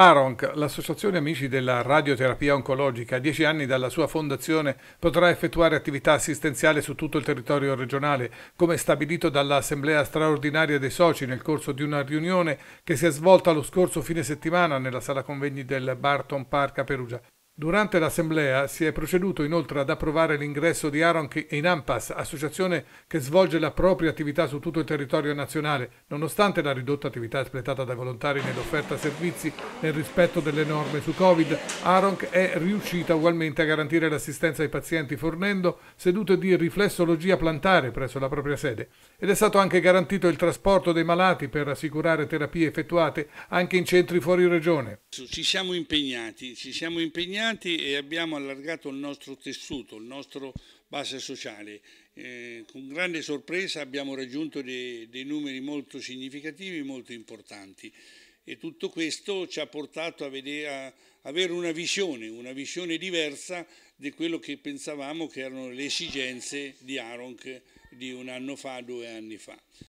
ARONC, l'associazione Amici della Radioterapia Oncologica, a dieci anni dalla sua fondazione potrà effettuare attività assistenziale su tutto il territorio regionale, come stabilito dall'Assemblea straordinaria dei soci nel corso di una riunione che si è svolta lo scorso fine settimana nella sala convegni del Barton Park a Perugia. Durante l'assemblea si è proceduto inoltre ad approvare l'ingresso di Aronch in AMPAS, associazione che svolge la propria attività su tutto il territorio nazionale, nonostante la ridotta attività espletata da volontari nell'offerta servizi nel rispetto delle norme su Covid, Aronch è riuscita ugualmente a garantire l'assistenza ai pazienti fornendo sedute di riflessologia plantare presso la propria sede ed è stato anche garantito il trasporto dei malati per assicurare terapie effettuate anche in centri fuori regione. Ci siamo impegnati, ci siamo impegnati cambiati e abbiamo allargato il nostro tessuto, il nostro base sociale. Eh, con grande sorpresa abbiamo raggiunto dei, dei numeri molto significativi, molto importanti e tutto questo ci ha portato a, vedere, a, avere una visione, una visione diversa di quello che pensavamo che erano le esigenze di Aronc di un anno fa, due anni fa.